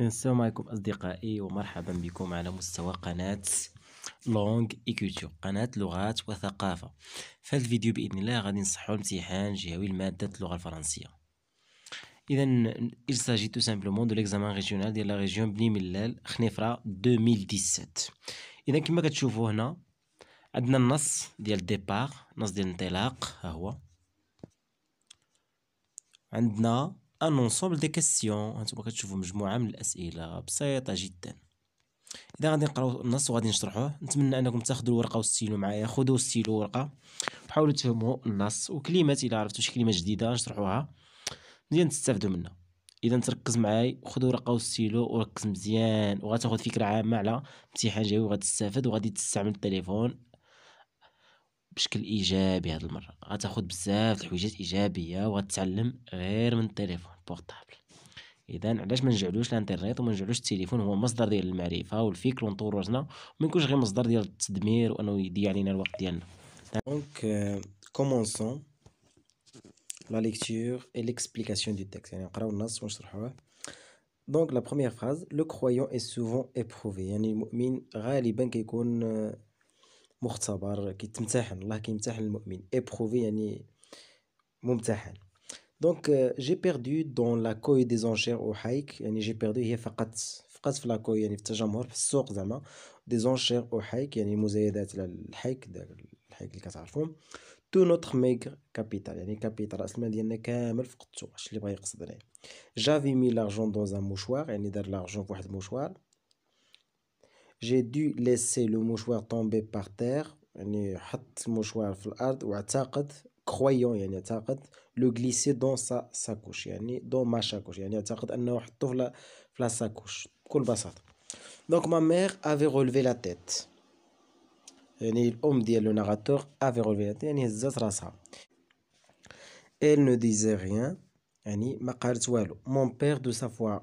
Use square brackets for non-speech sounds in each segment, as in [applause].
السلام عليكم أصدقائي ومرحبا بكم على مستوى قناة لونغ إيكوتيو قناة لغات وثقافة في هذا الفيديو بإذن الله غادي نصحوا امتحان جهوي لمادة اللغة الفرنسية إذا il s'agit tout simplement de l'examen régional ديال لا région بني ملال خنيفرة 2017 إذا كما كتشوفوا هنا عندنا النص ديال ديبار نص ديال الانطلاق ها هو عندنا ان انسومبل دي كيسيون هانتوما كتشوفوا مجموعه من الاسئله بسيطه جدا اذا غادي نقراو النص وغادي نشرحوه نتمنى انكم تاخذوا الورقه والستيلو معايا خذوا الستيلو والورقه وحاولوا تفهموا النص وكلمات الا عرفتوا شي كلمه جديده نشرحوها مزيان تستافدوا منها اذا تركز معاي خذوا ورقه وستيلو وركز مزيان وغتاخذ فكره عامه على امتحان جاي وغتستافد وغادي تستعمل التليفون بشكل ايجابي هاد المره غتاخد بزاف الحويجات ايجابيه وغتتعلم غير من التليفون بورتابل اذا علاش ما نجعلوش الانترنت وما نجعلوش التليفون هو مصدر ديال المعرفه والفكر ونطور راسنا وما يكونش غير مصدر ديال التدمير وانه يضيع علينا الوقت ديالنا دونك كومونسون لا ليكتور اي ليكسبليكاسيون دو تيكست يعني نقراو النص ونشرحوه دونك لا بروميير فراز لو كرويون اي سوفون éprouvé يعني المؤمن غالبا كيكون مختبر كيتمتحن الله كيمتحن المؤمن éprové يعني ممتحن دونك جي بيردو دون لا كوي دي زونشير او حايك يعني جي بيردو هي فقط فقط في لاكوي يعني في التجمهر في السوق زعما دي زونشير او حايك يعني مزايدات على الحايك داك الحايك اللي كتعرفهم تو نوتر ميغ كابيتال يعني كابيتال راس المال ديالنا كامل فقدتو هادشي اللي بغا يقصد يعني جافي مي لارجون دون ان موشوار يعني دار لارجون واحد الموشوار j'ai dû laisser le mouchoir tomber par terre croyant le glisser dans sa sacoche dans ma sacoche donc ma mère avait relevé la tête le narrateur avait relevé la tête elle ne disait rien mon père de sa foi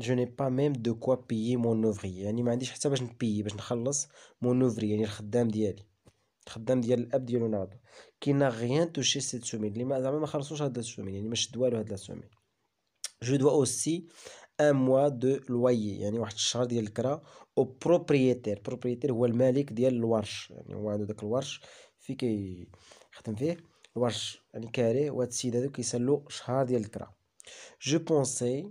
جو ني با ميم دو كوا بيي مون اوفري يعني ما عنديش حتى باش نبيي باش نخلص مون اوفري يعني الخدام ديالي الخدام ديال الاب ديال رونالدو كينا غيان توشي سيت سومين لي زعما ما خلصوش هاد السومين يعني ما شد والو هاد السومين جو دوا اوسي ان موا دو لويي يعني واحد الشهر ديال الكرا او بروبريتير بروبريتير هو المالك ديال الورش يعني هو عنده داك الورش في كيخدم فيه الورش يعني كاري وهاد السيد هادو كيسالو شهر ديال الكرا جو بونسي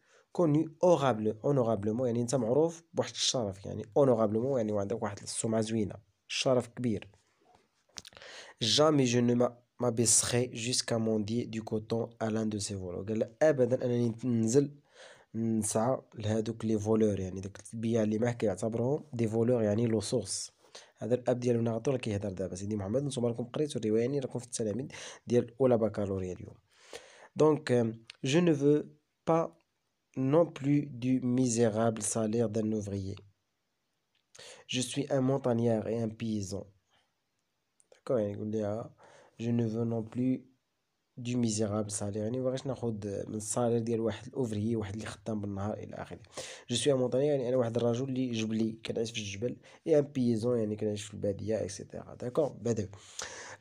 كوني اورابل اونورابلومون يعني انت معروف بواحد الشرف يعني اونورابلومون يعني عندك واحد السمعه زوينه الشرف كبير جامي جو نو ما بيسخي جوسكا موندي دو كوتون الان دو سي فولو قال لا ابدا انني ننزل نسعى لهذوك لي فولور يعني داك البياع اللي معاه كيعتبروهم دي فولور يعني لو سورس هذا الاب ديال الناغطور اللي كيهضر دابا سيدي محمد نتوما راكم قريتو الروايه يعني راكم في التلاميذ ديال اولى بكالوريا اليوم دونك جو نو فو با non plus du misérable salaire d'un ouvrier. Je suis un montagnard et un paysan. D'accord, ah, je ne veux non plus du misérable salaire. Euh, je suis un montagnard et un paysan, et etc. D'accord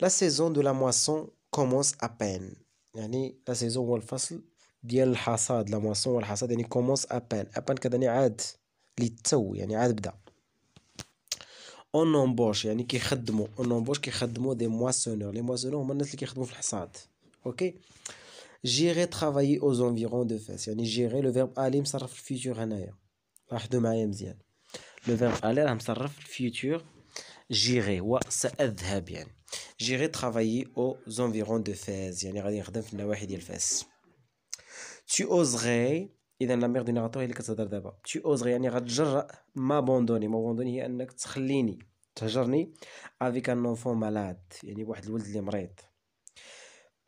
La saison de la moisson commence à peine. La saison où elle ديال الحصاد لا موسون والحصاد يعني كومونس ابان ابان كدني عاد لي تو يعني عاد بدا اون امبوش يعني كيخدموا اون امبوش كيخدموا دي مواسونور لي مواسونور هما الناس اللي كيخدموا في الحصاد اوكي جيري ترافايي او زونفيرون دو فاس يعني جيري لو فيرب الي مصرف في الفيوتور هنايا لاحظوا معايا مزيان لو فيرب الي راه مصرف في الفيوتور جيري ساذهب يعني جيري ترافايي او زونفيرون دو فاس يعني غادي نخدم في النواحي ديال فاس Tu oserais, il y qui est Tu oserais m'abandonner, m'abandonner avec un enfant malade.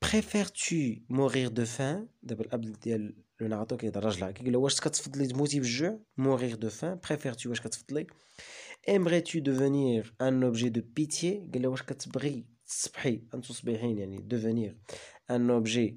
Préfères-tu mourir de faim Le narrateur qui de mourir de faim. Préfères-tu mourir de faim Aimerais-tu devenir un objet de pitié devenir un objet de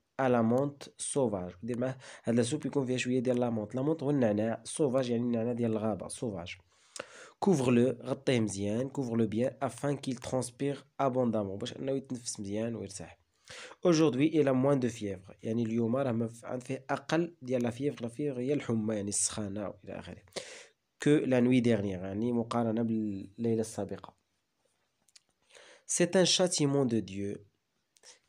à La menthe sauvage, demain à la soupe, et qu'on vient jouer de la menthe, la menthe, on n'a pas sauvage et n'a pas sauvage, couvre-le, rattrapez-y en couvre-le bien afin qu'il transpire abondamment aujourd'hui. Il a moins de fièvre et à l'île, il y a la fière, la fièvre, il y a le humain, il sera que la nuit dernière, un nid, mon carré, n'a plus C'est un châtiment de dieu.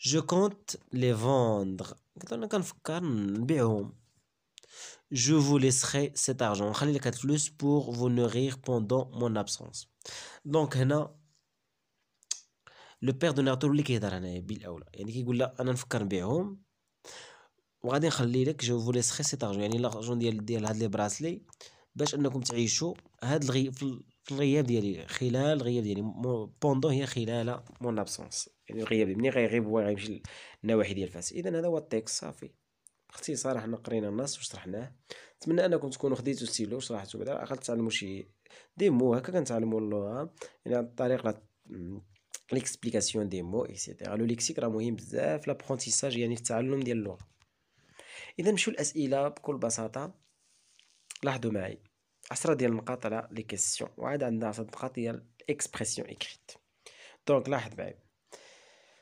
Je compte les vendre Je vous laisserai cet argent. pour vous nourrir pendant mon absence. Donc le père de de il اللي كيهضر هنايا وغادي نخلي لك يعني ديال ديال هاد لي براسلي يعني الغياب منين غيغيب هو غيمشي للنواحي ديال فاس اذا هذا هو التيكست صافي باختصار حنا قرينا النص وشرحناه نتمنى انكم تكونوا خديتوا ستيلو وشرحتوا بعدا على تعلموا شي ديمو هكا كنتعلموا اللغه يعني عن طريق ليكسبليكاسيون دي مو اكسيتيرا لو ليكسيك راه مهم بزاف لابرونتيساج يعني في التعلم ديال اللغه اذا نمشيو الاسئله بكل بساطه لاحظوا معي عشرة ديال النقاط على لي كيسيون وعاد عندنا عشرة نقاط ديال اكسبريسيون اكريت دونك لاحظ معي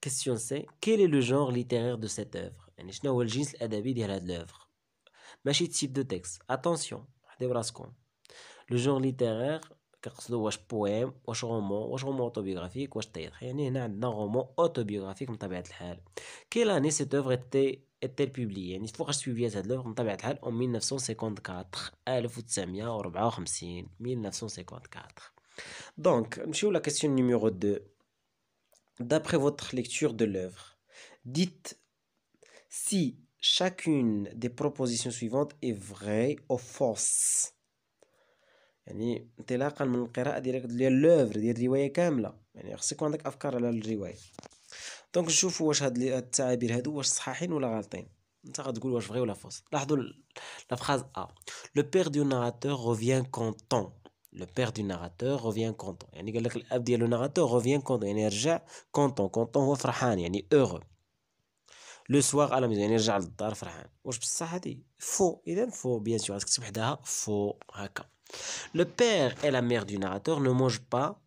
Question C, quel est le genre littéraire de cette œuvre? Je ne le genre de l'œuvre. Je ne sais pas si c'est le type de texte. Attention, Le genre littéraire, c'est le poème, le roman, le roman autobiographique, le théâtre. Il y a un roman autobiographique. Quelle année cette œuvre a été publiée? Il faut que je suive cette œuvre en 1954. Donc, je suis la question numéro 2 d'après votre lecture de l'œuvre, dites si chacune des propositions suivantes est vraie ou fausse. يعني انطلاقا من القراءه ديالك ديال لوفر ديال الروايه كامله يعني خصك يكون عندك افكار على الروايه دونك نشوفوا واش هاد التعابير هادو واش صحاحين ولا غالطين انت غتقول واش فغي ولا فوس لاحظوا لا فراز ا لو بير دو ناراتور رevient content le père du narrateur revient content. le narrateur revient content. Yani, rja, content, content, wafrahan, heureux. Le soir à la maison, il yani, dar frahan. Faux. Il est faux, bien sûr. Faux. Le père et la mère du narrateur ne mangent pas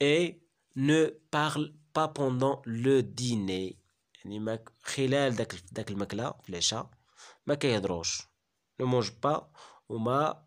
et ne parlent pas pendant le dîner. Yani, khilal dak, dak makla, flecha, ne mangent pas ou ma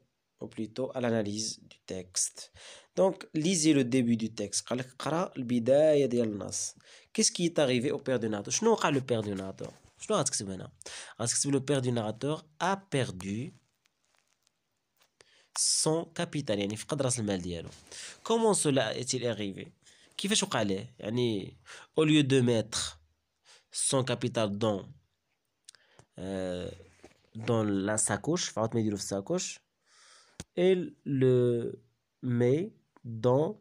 ou plutôt à l'analyse du texte. Donc, lisez le début du texte. Qu'est-ce qui est arrivé au père du narrateur Je pas le père du narrateur. Je le père du narrateur a perdu son capital. Comment cela est-il arrivé Au lieu de mettre son capital dans, euh, dans la sacoche, sacoche, et le met dans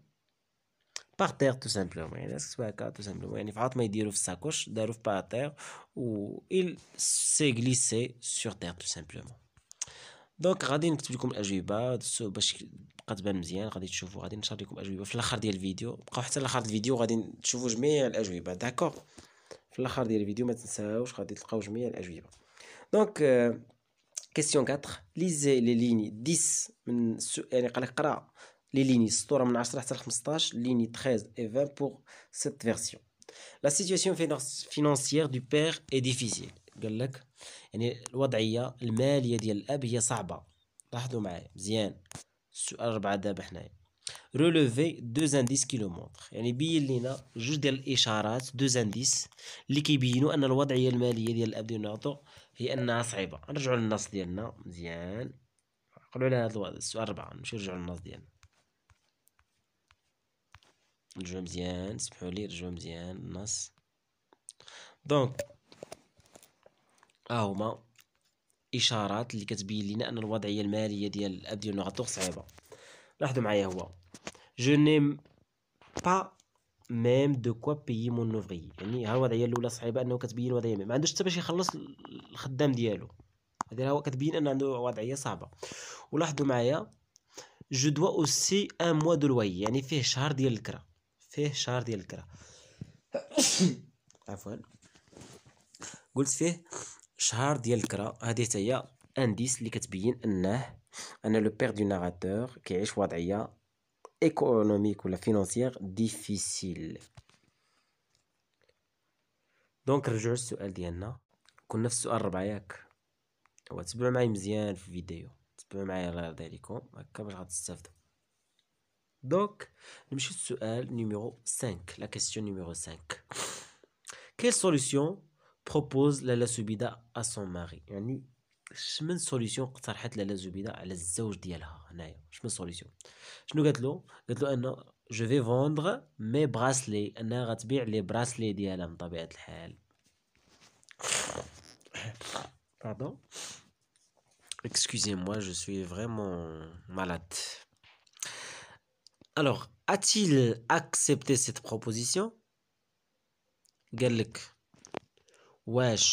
par terre tout simplement Est-ce que الناس كتبقى tout simplement يعني فقط ما يديروا في الساكوش داروا في par terre و il s'est glissé sur terre tout simplement دونك غادي نكتب لكم الاجوبه باش تبقى تبان مزيان غادي تشوفوا غادي نشرح لكم الاجوبه في الاخر ديال الفيديو بقاو حتى الاخر ديال الفيديو غادي تشوفوا جميع الاجوبه داكوغ في الاخر ديال الفيديو ما تنساوش غادي تلقاو جميع الاجوبه دونك كيسيون 4 ليزي لي ليني 10 من السو... يعني قال لك قرا لي ليني سطوره من 10 حتى ل 15 ليني 13 et 20 pour cette version La situation financière du père est difficile. قال لك يعني الوضعيه الماليه ديال الاب هي صعبه لاحظوا معايا مزيان السؤال 4 دابا حنايا ريلوفي دو انديس كيلومتر يعني بين لينا جوج ديال الاشارات دو انديس اللي كيبينوا ان الوضعيه الماليه ديال الاب ديال نعطو هي أنها صعيبة نرجعوا للنص ديالنا مزيان نقلوا على هذا السؤال 4 نمشيو نرجعوا للنص ديالنا نرجعوا مزيان سمحوا لي نرجعوا مزيان النص دونك ها هما إشارات اللي كتبين لنا أن الوضعية المالية ديال الأب ديال نغطوغ صعيبة لاحظوا معايا هو جو نيم با ميم دو كوا بيي مون نوفري يعني ها الوضعيه الاولى صعيبه انه كتبين وضعيه ميم ما عندوش حتى باش يخلص الخدام ديالو هذه هو كتبين ان عنده وضعيه صعبه ولاحظوا معايا جو دوا اوسي ان موا دو لوي يعني فيه شهر ديال الكرا فيه شهر ديال الكرا [coughs] عفوا قلت فيه شهر ديال الكرا هذه حتى هي انديس اللي كتبين انه ان لو بير دو ناراتور كيعيش وضعيه économique ou la financière difficile. Donc, rejoue le à d'Yana. Qu'on ne fait le sujet de Bayak. Ou tu peux une vidéo. Tu peux me dire la délicat. Comme je suis numéro 5. La question numéro 5. Quelle solution propose la Subida à son mari شمن سوليسيون اقترحت لاله زبيده على الزوج ديالها هنايا شمن سوليسيون شنو قالت له قالت له ان جو في فوندغ مي براسلي انها غتبيع لي براسلي ديالها من طبيعه الحال Pardon. Excusez-moi, je suis vraiment malade. Alors, a-t-il accepté cette proposition Galek. Wesh,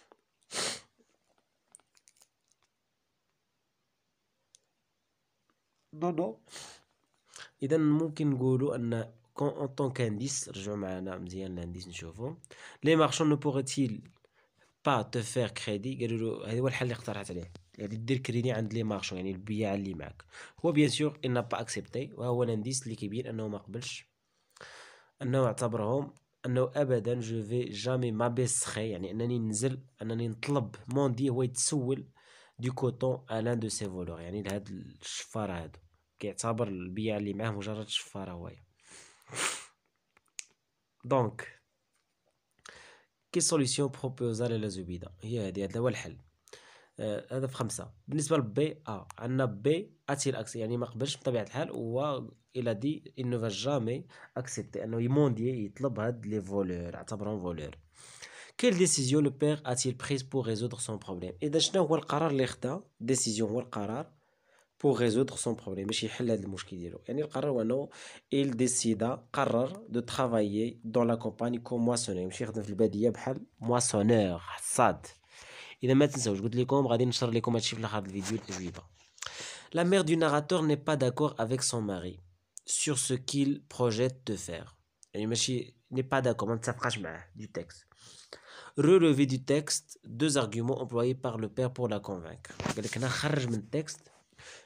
نو نو اذا ممكن نقولوا ان اون طون كانديس رجعوا معنا مزيان لانديس نشوفوا لي مارشون نو بوغيتيل با تو فير كريدي قالوا له هذا هو الحل اللي اقترحت عليه يعني دير كريدي عند لي مارشون يعني البيع اللي معك هو بيان سور ان با اكسبتي وهو لانديس اللي كيبين انه ما قبلش انه اعتبرهم انه ابدا جو في جامي ما بيسخي يعني انني نزل انني نطلب موندي هو يتسول دي كوتون à l'un دو سي فولور يعني لهاد الشفار هادو كيعتبر البيع اللي معاه مجرد شفاره هوايا دونك كي سوليسيون بروبوزا للزبيده هي هادي هذا هو الحل آه، هذا في خمسة بالنسبة لبي أ عندنا بي اتي الاكس يعني ما قبلش بطبيعة الحال هو إلى دي إنو فا جامي أكسبتي أنه يموندي يطلب هاد لي فولور اعتبرهم فولور Quelle décision le père a-t-il prise pour résoudre son problème Et d'achna ou karar qarar décision ou karar pour résoudre son problème. ماشي يحل هذا المشكل ديالو يعني القرار هو انه il décida قرر de travailler dans la compagnie comme moissonneur يمشي يخدم في الباديه بحال moissonneur حصاد اذا ما تنساوش قلت لكم غادي نشر لكم هادشي في الاخر الفيديو تجويبه La mère du narrateur n'est pas d'accord avec son mari sur ce qu'il projette de faire. Elle n'est pas d'accord, on ne s'approche du texte. Relever du texte deux arguments employés par le père pour la convaincre. texte,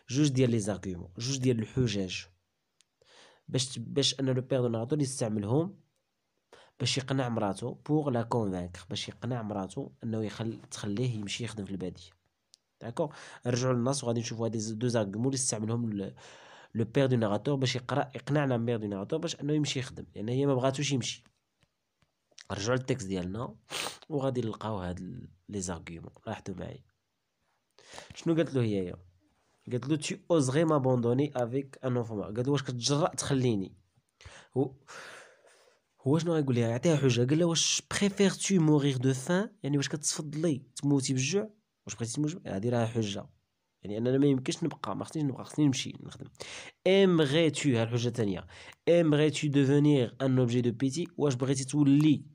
جوج ديال لي زارغومون جوج le باش باش يقنع مراته لا كونفانكر باش يقنع مراته انه يخل تخليه يمشي يخدم في نرجعوا وغادي نشوفوا هاد دو اللي استعملهم لو بير دو ناراتور باش يقرا دو ناراتور باش انه يمشي يخدم لان هي ما بغاتوش يمشي نرجعوا للتكست ديالنا وغادي نلقاو هاد لي زارغيومون لاحظتوا معايا شنو قالت له هي, قالت له تي اوزغي مابوندوني افيك ان انفون قالت له واش كتجرأ تخليني هو هو شنو غايقول لها يعطيها حجه قال لها واش بريفير تو مورير دو فان يعني واش كتفضلي تموتي بالجوع واش بغيتي تموت هادي راها حجه يعني انا ما يمكنش نبقى ما خصنيش نبقى خصني نمشي نخدم ايمغي تو ها الحجه الثانيه ايمغي تو دوفونيغ ان اوبجي دو بيتي واش بغيتي تولي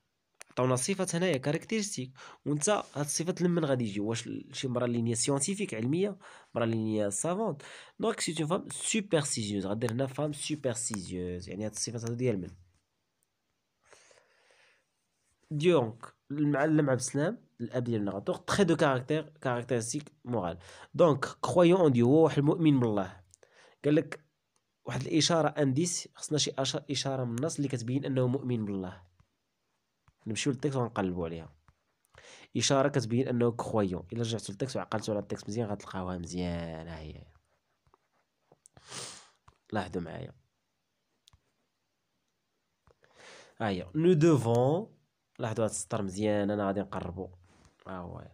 عطاونا صفات هنايا كاركتيرستيك وانت هاد الصفات لمن غادي يجي واش شي مره اللي هي سيونتيفيك علميه مره اللي هي سافونت دونك سي اون فام سيزيوز غادير هنا فام سوبر سيزيوز يعني هاد الصفات هادو ديال من ديونك المعلم عبد السلام الاب ديال الناغاتور تخي دو كاركتير كاركتيرستيك مورال دونك كرويون اون ديو هو واحد المؤمن بالله قال لك واحد الاشاره انديس خصنا شي اشاره من النص اللي كتبين انه مؤمن بالله نمشيو للتكست ونقلبوا عليها اشاره كتبين انه كخويون الا رجعتوا للتكست وعقلتوا على التكست مزيان غتلقاوها مزيان ها هي لاحظوا معايا ها هي نو دوفون لاحظوا هاد السطر مزيان انا غادي نقربو ها هو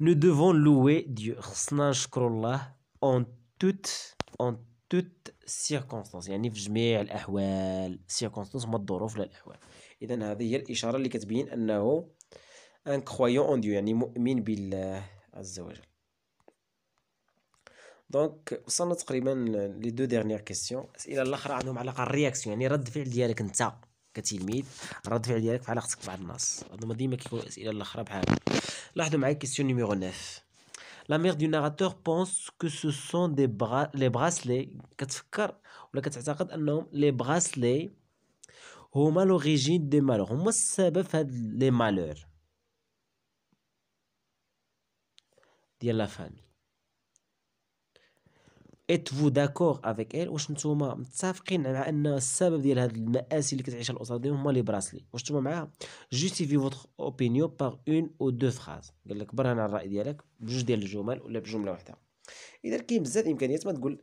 نو دوفون لوي ديو خصنا نشكر الله اون توت اون توت سيركونستانس يعني في جميع الاحوال سيركونستانس هما الظروف لا الاحوال إذا هذه هي الإشارة اللي كتبين أنه أن كرويون أون ديو يعني مؤمن بالله عز وجل دونك وصلنا تقريبا لي دو ديرنيير كيسيون الاسئله الاخرى عندهم علاقه الرياكسيون يعني رد فعل ديالك انت كتلميذ رد فعل ديالك في علاقتك مع الناس هذوما ديما كيكون الاسئله الاخرى بحال لاحظوا معايا كيسيون نيميرو 9 La mère du narrateur pense que ce sont des bras les bracelets كتفكر ولا كتعتقد انهم لي براسلي هما لوريجين دي مالور هما السبب في هاد لي مالور ديال لا فامي فو داكور افيك ايل واش نتوما متفقين مع ان السبب ديال هاد المآسي اللي كتعيشها الاسره ديالهم هما لي براسلي واش نتوما معاها جوستيفي فوتر اوبينيو باغ اون او دو فراز قال لك برهن على الراي ديالك بجوج ديال الجمل ولا بجمله واحده اذا كاين بزاف امكانيات ما تقول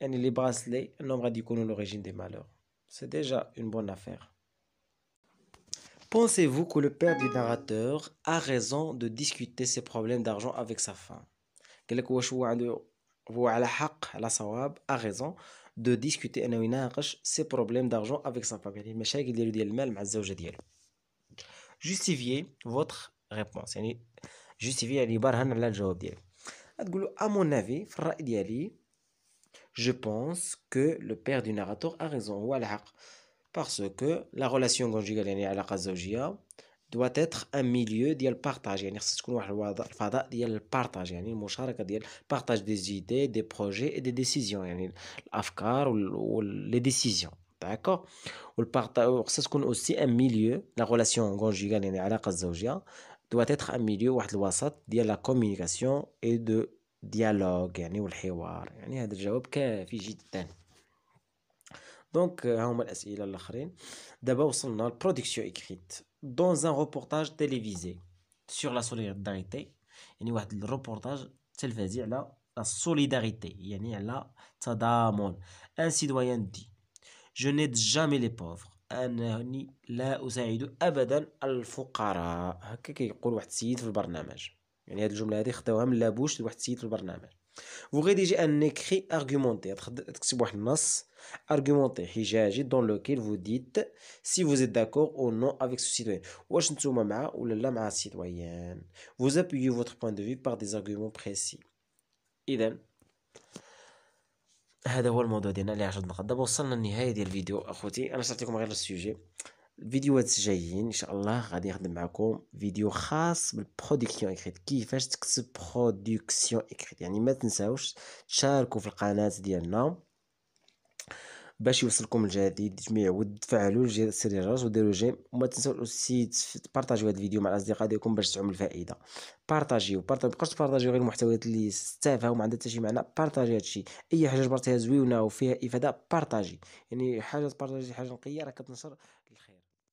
et les bracelets nombre du connu l'origine des malheurs c'est déjà une bonne affaire Pensez-vous que le père du narrateur a raison de discuter ses problèmes d'argent avec sa femme Quelqu'un a raison de discuter ses problèmes d'argent avec sa femme justifiez votre réponse Justifiez à à mon avis je pense que le père du narrateur a raison. Parce que la relation conjugale à la doit être un milieu de partage. partage des idées, des projets et des décisions. ou les décisions. D'accord C'est ce qu'on aussi un milieu, la relation conjugale la doit être un milieu de la communication et de ديالوغ يعني والحوار يعني هذا الجواب كافي جدا دونك euh, ها هما الاسئله الاخرين دابا وصلنا للبرودكسيون اكريت دون ان روبورتاج تيليفيزي سور لا سوليداريتي يعني واحد الروبورتاج تلفزي على لا سوليداريتي يعني على التضامن ان سيدويان دي جو نيد جامي لي بوفر انني لا اساعد ابدا الفقراء هكا كيقول واحد السيد في البرنامج Vous rédigez un écrit argumenté dans lequel argument. Vous dites si Vous êtes d'accord ou non avec ce citoyen. ou Vous appuyez votre point de Vous par des point précis. Vous allez écrire un argument. Vous Vous الفيديوهات الجايين ان شاء الله غادي نخدم معكم فيديو خاص بالبرودكسيون اكريت كيفاش تكتب برودكسيون اكريت يعني ما تنساوش تشاركوا في القناه ديالنا باش يوصلكم الجديد جميع وتفعلوا الجرس وديروا جيم وما تنساو اوسي بارطاجيو هذا الفيديو مع الاصدقاء ديالكم باش تعم الفائده بارطاجيو بارطاجيو مابقاوش تبارطاجيو غير المحتويات اللي تافهه وما عندها حتى شي معنى بارطاجي هادشي اي حاجه جبرتيها زوينه وفيها افاده بارطاجي يعني حاجه تبارطاجي حاجه نقيه راه كتنشر الخير